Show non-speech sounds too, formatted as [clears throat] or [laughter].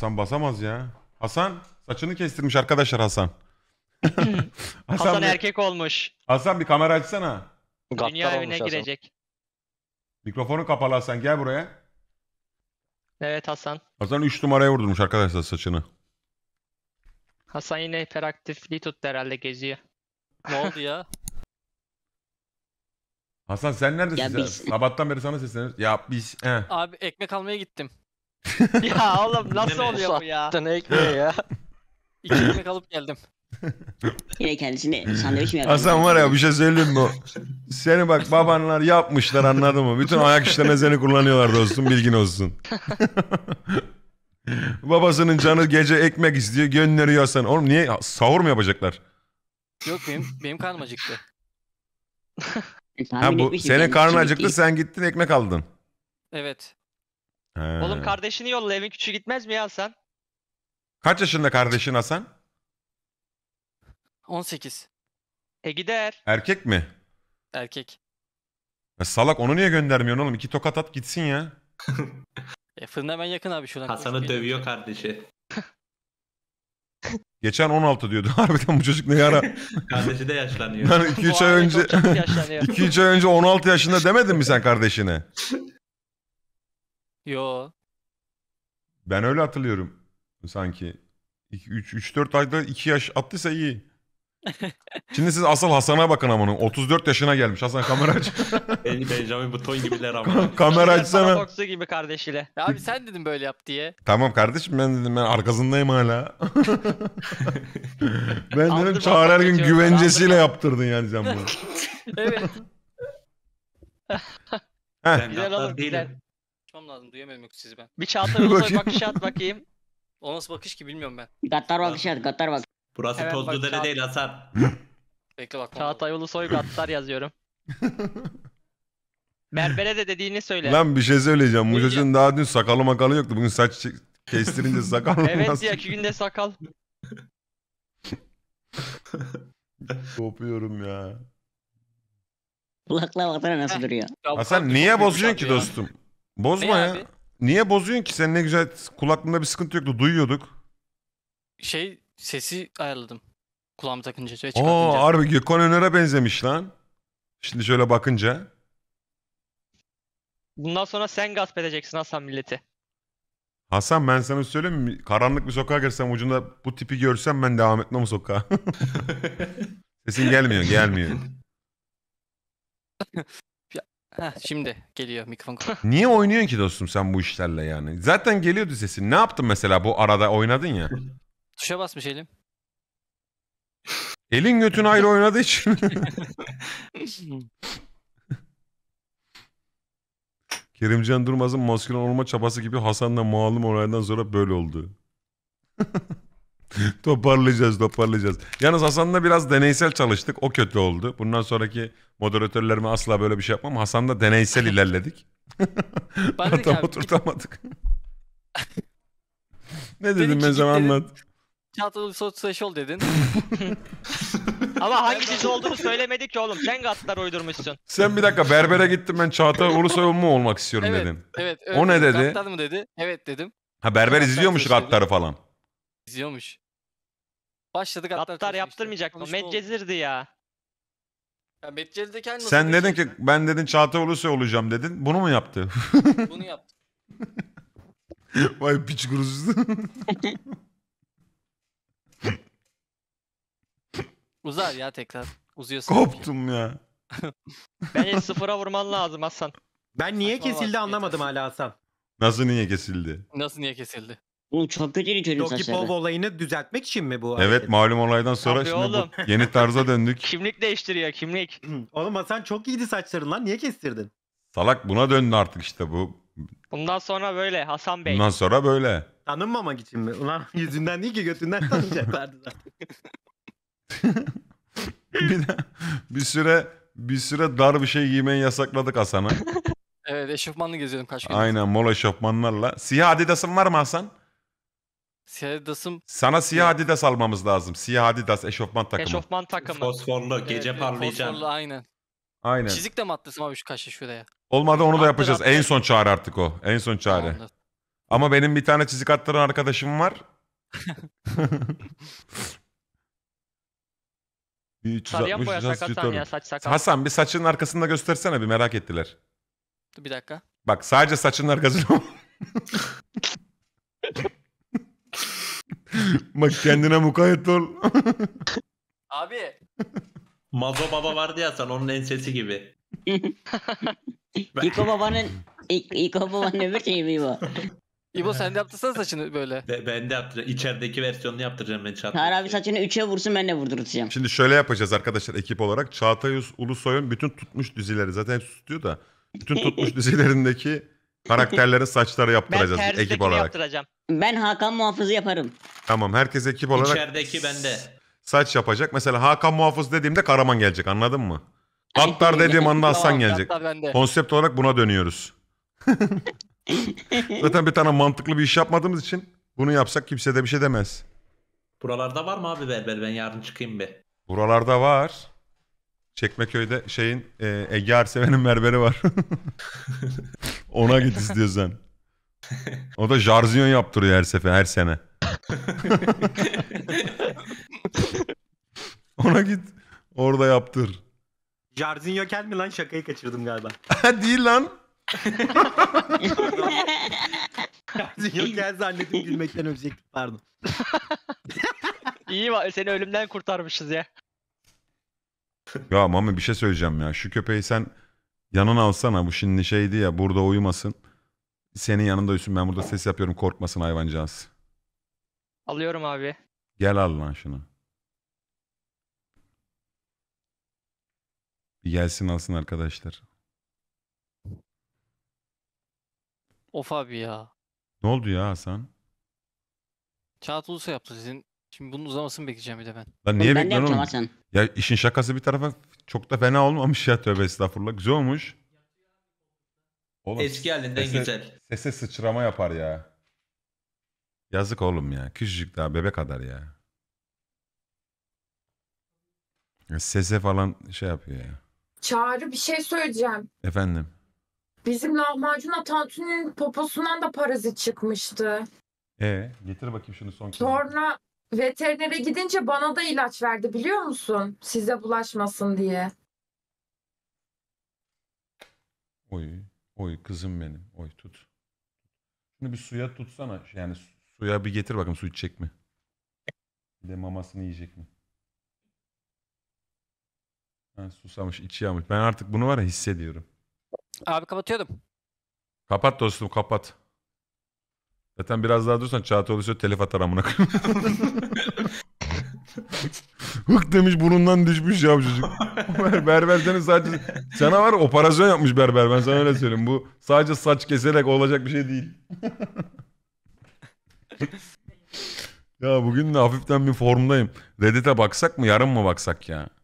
Hasan basamaz ya. Hasan saçını kestirmiş arkadaşlar Hasan. [laughs] Hasan, Hasan bir, erkek olmuş. Hasan bir kamera açsana. Gattar Dünya evine girecek. Mikrofonu kapalı Hasan gel buraya. Evet Hasan. Hasan 3 numaraya vurdurmuş arkadaşlar saçını. Hasan yine hiperaktifliği tuttu herhalde geziyor. Ne oldu ya? Hasan sen neredesin? Ya biz... Sabahtan beri sana sesleniyoruz. Ya biz... He. Abi ekmek almaya gittim. [laughs] ya oğlum nasıl oluyor bu ya? Sen ekmeği ya. [laughs] İki ekmek alıp geldim. [laughs] Yine kendisini sandviç mi yapıyor? Hasan var ya bir şey söyleyeyim mi? Seni bak babanlar yapmışlar anladın mı? Bütün ayak işlerine seni kullanıyorlar dostum bilgin olsun. Babasının canı gece ekmek istiyor gönderiyor Hasan. Oğlum niye sahur mu yapacaklar? Yok benim, benim karnım acıktı. E, ha, bu, senin karnın acıktı sen gittin ekmek aldın. Evet. He. Oğlum kardeşini yolla evin küçüğü gitmez mi ya Hasan? Kaç yaşında kardeşin Hasan? 18. E gider. Erkek mi? Erkek. Ya e, salak onu niye göndermiyorsun oğlum? İki tokat at gitsin ya. E, fırın hemen yakın abi şuradan. Hasan'ı koşup dövüyor kardeşi. [laughs] Geçen 16 diyordu. [laughs] Harbiden bu çocuk ne ara? [laughs] Kardeşi de yaşlanıyor. Yani 2-3 ay önce çok çabuk 2-3 ay önce 16 yaşında demedin mi sen kardeşine? Yo. Ben öyle hatırlıyorum sanki. 3-4 ayda 2 yaş attıysa iyi. [laughs] Şimdi siz asıl Hasan'a bakın amanın. 34 yaşına gelmiş. Hasan kamera aç. [laughs] Beni Benjamin Buton gibiler ama. kamera açsana. Boxu gibi kardeşiyle. Ya abi sen dedim böyle yap diye. Tamam kardeşim ben dedim ben arkasındayım hala. [laughs] ben dedim Aldırma Çağrı her gün güvencesiyle aldırma. yaptırdın yani sen bunu. evet. Heh. Ben Güzel hatta oğlum, değilim lazım. Duyamadım yok sizi ben. Bir Çağatay [laughs] Ulusoy bakış at bakayım. O nasıl bakış ki bilmiyorum ben. Gattar bakış at Gattar bak. Burası Evet, tozlu bak, dere değil Hasan. [laughs] Bekle bak. Çağatay Ulusoy Gattar yazıyorum. [laughs] Berbere de dediğini söyle. Lan bir şey söyleyeceğim. Bu çocuğun daha dün sakalı makalı yoktu. Bugün saç çek- kestirince sakal mı evet nasıl ya iki günde sakal. kopuyorum ya. Kulaklığa baksana nasıl duruyor. Hasan niye bozuyorsun ki dostum? Bozma Ne ya. abi? Niye bozuyorsun ki? Sen ne güzel kulaklığında bir sıkıntı yoktu. Duyuyorduk. Şey sesi ayarladım. Kulağıma takınca şey çıkartınca. Oo harbi Gökhan Öner'e benzemiş lan. Şimdi şöyle bakınca. Bundan sonra sen gasp edeceksin Hasan milleti. Hasan ben sana söyleyeyim mi? Karanlık bir sokağa girsem ucunda bu tipi görsem ben devam etmem o sokağa. [laughs] Sesin gelmiyor gelmiyor. [laughs] Heh, şimdi geliyor mikrofon. [laughs] Niye oynuyorsun ki dostum sen bu işlerle yani? Zaten geliyordu sesin. Ne yaptın mesela bu arada oynadın ya? Tuşa basmış elim. Elin götün ayrı oynadığı için. [laughs] Kerimcan Durmaz'ın maskülen olma çabası gibi Hasan'la malum olaydan sonra böyle oldu. [laughs] [laughs] toparlayacağız toparlayacağız. Yalnız Hasan'la biraz deneysel çalıştık. O kötü oldu. Bundan sonraki moderatörlerime asla böyle bir şey yapmam. Hasan'la deneysel ilerledik. [laughs] Bana ne oturtamadık. [laughs] ne Dedim ben git sana anlat. Çantalı sosyal ol dedin. Ama hangi hangisi olduğunu söylemedik ki oğlum. Sen gatlar uydurmuşsun. Sen bir dakika berbere gittim ben Çağatay Ulusoy mu olmak istiyorum Evet, dedin. Evet. öyle O ne dedi? Gattar mı dedi? Evet dedim. Ha berber izliyormuş Çağatay falan. İzliyormuş. Başladık hatta. Gattar yaptırmayacaktım. Işte. Medcezir'di ya. Ya Medcezir'deki aynı Sen dedin ki ben dedin Çağatay Ulusoy olacağım dedin. Bunu mu yaptı? [laughs] Bunu yaptı. [laughs] Vay piç kurusu. [laughs] Uzar ya tekrar. Uzuyorsun. Koptum ya. Beni sıfıra vurman lazım Hasan. Ben niye Saçmalama kesildi anlamadım hala Hasan. Nasıl niye kesildi? Nasıl niye kesildi? Oğlum çok kötü çocuğun Doki saçları. Pov olayını düzeltmek için mi bu? Evet hareket? malum olaydan sonra Yapıyor şimdi oğlum. bu yeni tarza döndük. [laughs] Kimlik değiştiriyor kimlik. [clears throat] Oğlum Hasan çok iyiydi saçların lan. Niye kestirdin? Salak buna döndü artık işte bu. Bundan sonra böyle Hasan Bey. Bundan sonra böyle. Tanınmamak için mi? Ulan [laughs] yüzünden değil ki götünden tanıyacaklardı zaten. [laughs] bir, de- bir süre bir süre dar bir şey giymeyi yasakladık Hasan'a. Evet eşofmanlı geziyordum kaç gün. Aynen mola eşofmanlarla. Siyah Adidas'ın var mı Hasan? Siyah Adidas'ım. Sana siyah Adidas almamız lazım. Siyah Adidas eşofman takımı. Eşofman takımı. Fosforlu, gece evet, parlayacak. Fosforlu aynen. Aynen. Çizik de mi atlasın abi şu kaşı şuraya? Olmadı onu da yapacağız. Attır, attır. En son çağrı artık o. En son çağrı. Ama benim bir tane çizik attıran arkadaşım var. 360 [laughs] [laughs] boyasak Hasan ya saç sakal. Hasan bir saçının arkasında göstersene bir merak ettiler. bir dakika. Bak sadece saçının arkasını [laughs] Bak kendine mukayyet ol. Abi. Mazo Baba vardı ya sen onun ensesi gibi. [laughs] İko Baba'nın İ- İko Baba'nın öbür şeyi mi bu? İbo sen de yaptırsana saçını böyle. Be- ben de yaptıracağım. İçerideki versiyonunu yaptıracağım ben Çağatay. Her abi saçını üçe vursun ben de vurdurtacağım. Şimdi şöyle yapacağız arkadaşlar ekip olarak. Çağatay Uz- Ulusoy'un bütün tutmuş dizileri zaten hepsi tutuyor da. Bütün tutmuş [laughs] dizilerindeki karakterlerin saçları yaptıracağız terzidekini ekip olarak. yaptıracağım. Ben Hakan Muhafız'ı yaparım. Tamam herkes ekip olarak İçerideki bende. saç yapacak. Mesela Hakan Muhafız dediğimde Karaman gelecek anladın mı? Aktar dediğim anda Hasan gelecek. Konsept olarak buna dönüyoruz. [laughs] Zaten bir tane mantıklı bir iş yapmadığımız için bunu yapsak kimse de bir şey demez. Buralarda var mı abi berber ben yarın çıkayım be. Buralarda var. Çekmeköy'de şeyin e, Ege Arseven'in berberi var. [laughs] Ona git istiyorsan o da jarziyon yaptırıyor her sefer her sene. [laughs] Ona git orada yaptır. Jarzin Yökel mi lan? Şakayı kaçırdım galiba. Değil lan. Jarzin Yökel zannettim gülmekten ölecektim pardon. [laughs] İyi var seni ölümden kurtarmışız ya. Ya Mami bir şey söyleyeceğim ya. Şu köpeği sen yanına alsana. Bu şimdi şeydi ya burada uyumasın. Senin yanında Hüsnü ben burada ses yapıyorum korkmasın hayvancağız. Alıyorum abi. Gel al lan şunu. Bir gelsin alsın arkadaşlar. Of abi ya. Ne oldu ya Hasan? Çağat Ulusa yaptı sizin. Şimdi bunun uzamasını bekleyeceğim bir de ben. Lan niye ben de bekliyorsun yapacağım oğlum? Ya işin şakası bir tarafa çok da fena olmamış ya tövbe estağfurullah. Güzel olmuş. Oğlum, Eski halinden sese, güzel. Sese sıçrama yapar ya. Yazık oğlum ya. Küçücük daha bebek kadar ya. Sese falan şey yapıyor ya. Çağrı bir şey söyleyeceğim. Efendim. Bizim lahmacun Atantun'un poposundan da parazit çıkmıştı. Ee, getir bakayım şunu son kez. Sonra veterinere gidince bana da ilaç verdi biliyor musun? Size bulaşmasın diye. Oy. Oy kızım benim. Oy tut. Şimdi bir suya tutsana. Yani suya bir getir bakın su içecek mi? Bir de mamasını yiyecek mi? Ha, susamış, içi yanmış. Ben artık bunu var ya hissediyorum. Abi kapatıyordum. Kapat dostum kapat. Zaten biraz daha dursan Çağatay Ulusoy telif atar amına [laughs] Hık demiş burundan düşmüş ya bu çocuk. berber senin sadece sana var operasyon yapmış berber ben sana öyle söyleyeyim. Bu sadece saç keserek olacak bir şey değil. [laughs] ya bugün de hafiften bir formdayım. Reddit'e baksak mı yarın mı baksak ya?